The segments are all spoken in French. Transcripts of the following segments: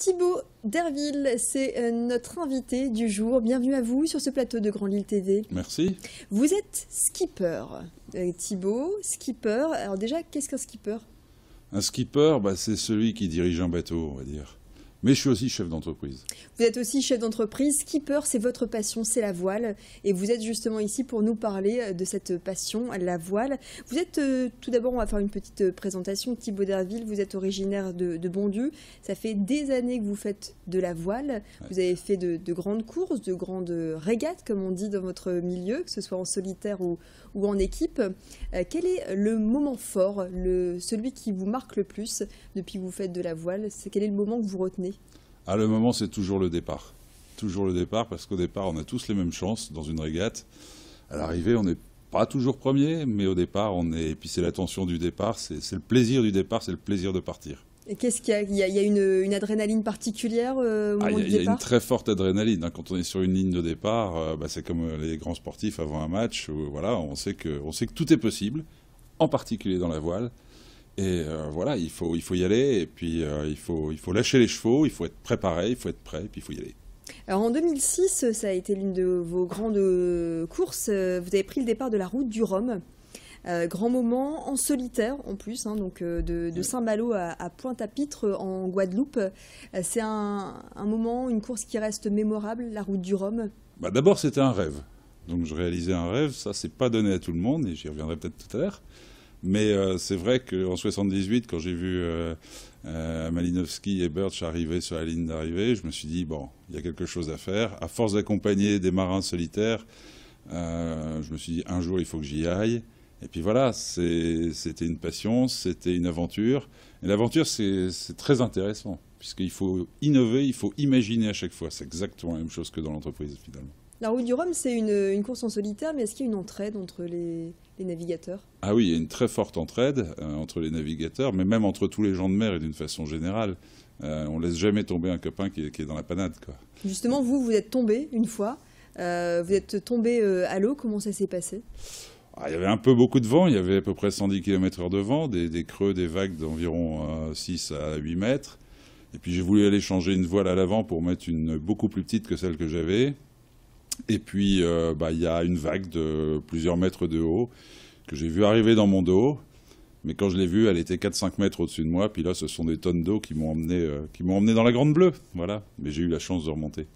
Thibaut Derville, c'est euh, notre invité du jour. Bienvenue à vous sur ce plateau de Grand Lille TV. Merci. Vous êtes skipper. Euh, Thibaut, skipper. Alors déjà, qu'est-ce qu'un skipper Un skipper, bah, c'est celui qui dirige un bateau, on va dire. Mais je suis aussi chef d'entreprise. Vous êtes aussi chef d'entreprise. Skipper, c'est votre passion, c'est la voile. Et vous êtes justement ici pour nous parler euh, de cette passion, la voile. Vous êtes, euh, tout d'abord, on va faire une petite euh, présentation. Thibaut Derville, vous êtes originaire de, de, Bondieu. Ça fait des années que vous faites de la voile. Vous avez fait de, grandes courses, de grandes régates, comme on dit dans votre milieu, que ce soit en solitaire ou, ou en équipe. quel est le moment fort, le, celui qui vous marque le plus depuis que vous faites de la voile Quel est le moment que vous retenez à le moment, c'est toujours le départ. Toujours le départ, parce qu'au départ, on a tous les mêmes chances dans une régate. À l'arrivée, on n'est pas toujours premier, mais au départ, on est. Et puis, c'est l'attention du départ, c'est le plaisir du départ, c'est le plaisir de partir. Et qu'est-ce qu'il y a Il y a, une, adrénaline particulière au moment Il y a une euh, ah, très forte adrénaline. Hein. Quand on est sur une ligne de départ, euh, bah, c'est comme euh, les grands sportifs avant un match. voilà, on sait on sait que tout est possible, en particulier dans la voile. Et euh, voilà, il faut, y aller, et puis euh, il, faut, il faut lâcher les chevaux, il faut être préparé, il faut être prêt, et puis il faut y aller. Alors en 2006, ça a été l'une de vos grandes euh, courses. Vous avez pris le départ de la route du Rhum. grand moment en solitaire en plus, hein, donc de, saint balo à, Pointe-à-Pitre en Guadeloupe. c'est un, moment, une course qui reste mémorable, la route du Rhum. Bah, d'abord, c'était un rêve. Donc je réalisais un rêve, ça c'est pas donné à tout le monde et j'y reviendrai peut-être tout à l'heure. Mais euh, c'est vrai qu'en 78, quand j'ai vu euh, euh, Malinowski et Birch arriver sur la ligne d'arrivée, je me suis dit, bon, il y a quelque chose à faire. À force d'accompagner des marins solitaires, je me suis dit, un jour, il faut que j'y aille. Et puis voilà, c'était une passion, c'était une aventure. Et l'aventure, c'est très intéressant puisqu'il faut innover, il faut imaginer à chaque fois. C'est exactement la même chose que dans l'entreprise, finalement. La route du Rhum, c'est une, course en solitaire, mais est-ce qu'il y a une entraide entre les, navigateurs Ah oui, il y a une très forte entraide euh, entre les navigateurs, mais même entre tous les gens de mer et d'une façon générale. Euh, on laisse jamais tomber un copain qui, est dans la panade. Quoi. Justement, vous, vous êtes tombé une fois. Euh, vous êtes tombé à l'eau. Comment ça s'est passé ah, il y avait un peu beaucoup de vent, il y avait à peu près 110 km/h de vent, des, des creux, des vagues d'environ 6 à 8 mètres. Et puis j'ai voulu aller changer une voile à l'avant pour mettre une beaucoup plus petite que celle que j'avais. Et puis euh, bah, il y a une vague de plusieurs mètres de haut que j'ai vu arriver dans mon dos. Mais quand je l'ai vue, elle était 4-5 mètres au-dessus de moi. Puis là, ce sont des tonnes d'eau qui m'ont emmené, euh, qui m'ont emmené dans la Grande Bleue. Voilà. Mais j'ai eu la chance de remonter.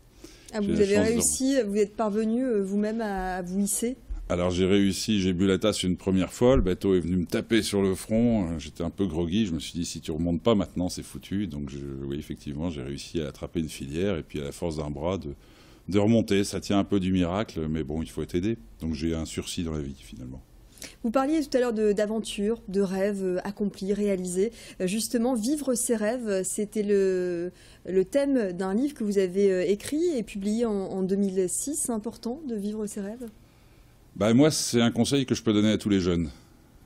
Ah, vous avez réussi, vous êtes parvenu euh, vous-même à, à, vous hisser alors j'ai réussi, j'ai bu la tasse une première fois, le bateau est venu me taper sur le front, euh, j'étais un peu groggy, je me suis dit si tu remontes pas maintenant c'est foutu, donc oui effectivement j'ai réussi à attraper une filière et puis à la force d'un bras de, remonter, ça tient un peu du miracle, mais bon il faut être aidé, donc j'ai un sursis dans la vie finalement. Vous parliez tout à l'heure d'aventure, de, rêves euh, accomplis, réalisés. Euh, justement, vivre ses rêves, c'était le, thème d'un livre que vous avez écrit et publié en, en 2006. C'est important de vivre ses rêves bah, moi, c'est un conseil que je peux donner à tous les jeunes.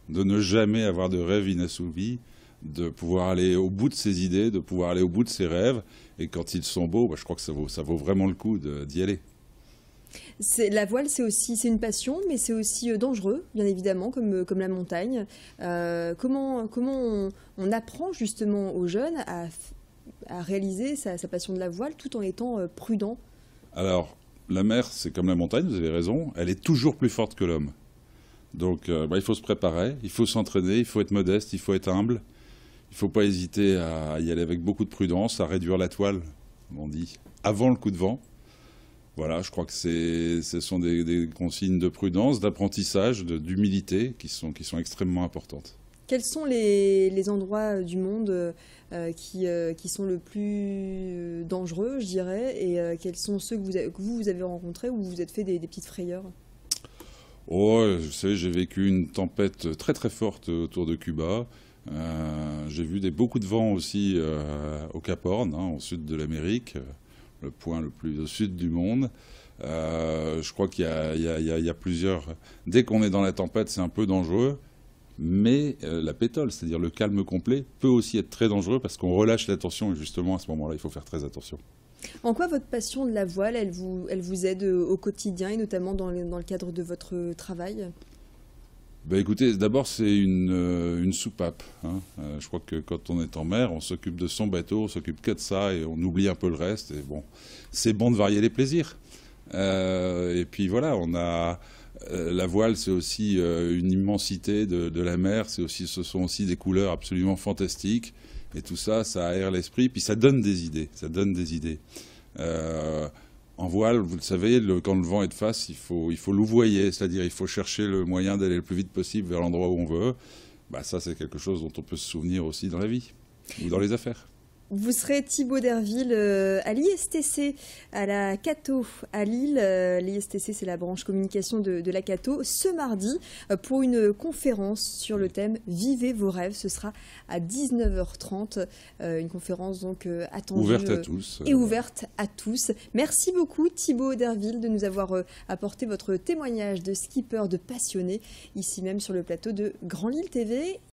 De ne jamais avoir de rêve inassouvi, de pouvoir aller au bout de ses idées, de pouvoir aller au bout de ses rêves. Et quand ils sont beaux, bah, je crois que ça vaut, vraiment le coup d'y aller. La voile, c'est aussi c'est une passion, mais c'est aussi euh, dangereux, bien évidemment, comme, euh, comme la montagne. Euh, comment comment on, apprend justement aux jeunes à, réaliser sa, sa, passion de la voile tout en étant prudent Alors, la mer, c'est comme la montagne, vous avez raison, elle est toujours plus forte que l'homme. Donc euh, bah, il faut se préparer, il faut s'entraîner, il faut être modeste, il faut être humble. Il ne faut pas hésiter à y aller avec beaucoup de prudence, à réduire la toile, comme on dit, avant le coup de vent. Voilà, je crois que ce sont des, consignes de prudence, d'apprentissage, d'humilité qui sont extrêmement importantes. Quels sont les, endroits euh, du monde euh, euh, qui, sont le plus dangereux, je dirais, et quels sont ceux que vous, avez, vous, avez rencontrés où vous vous êtes fait des, petites frayeurs Oh, vous savez, j'ai vécu une tempête très très forte autour de Cuba. j'ai vu des, beaucoup de vent aussi au Cap Horn, hein, au sud de l'Amérique, le point le plus au sud du monde. je crois qu'il y, y a plusieurs. Dès qu'on est dans la tempête, c'est un peu dangereux mais euh, la pétole, c'est-à-dire le calme complet, peut aussi être très dangereux parce qu'on relâche l'attention et justement à ce moment-là, il faut faire très attention. En quoi votre passion de la voile, elle vous, aide euh, au quotidien et notamment dans le, cadre de votre travail ben, écoutez, d'abord c'est une, euh, une, soupape. Hein. je crois que quand on est en mer, on s'occupe de son bateau, on s'occupe que de ça et on oublie un peu le reste. Et bon, c'est bon de varier les plaisirs. et puis voilà, on a euh, la voile, c'est aussi euh, une immensité de, la mer, c'est aussi, ce sont aussi des couleurs absolument fantastiques. Et tout ça, ça aère l'esprit, puis ça donne des idées. Ça donne des idées. Euh, en voile, vous le savez, quand le vent est de face, il faut, il faut louvoyer, c'est-à-dire il faut chercher le moyen d'aller le plus vite possible vers l'endroit où on veut. Bah, ça, c'est quelque chose dont on peut se souvenir aussi dans la vie ou dans les affaires. Vous serez Thibaut Derville euh, à l'ISTC, à la Cato, à Lille. Euh, L'ISTC, c'est la branche communication de, la Cato, ce mardi, euh, pour une conférence sur le thème Vivez vos rêves. Ce sera à 19h30. une conférence donc attendue. Ouverte à tous. Et ouverte à tous. Merci beaucoup, Thibaut Derville, de nous avoir apporté votre témoignage de skipper, de passionné, ici même sur le plateau de Grand Lille TV.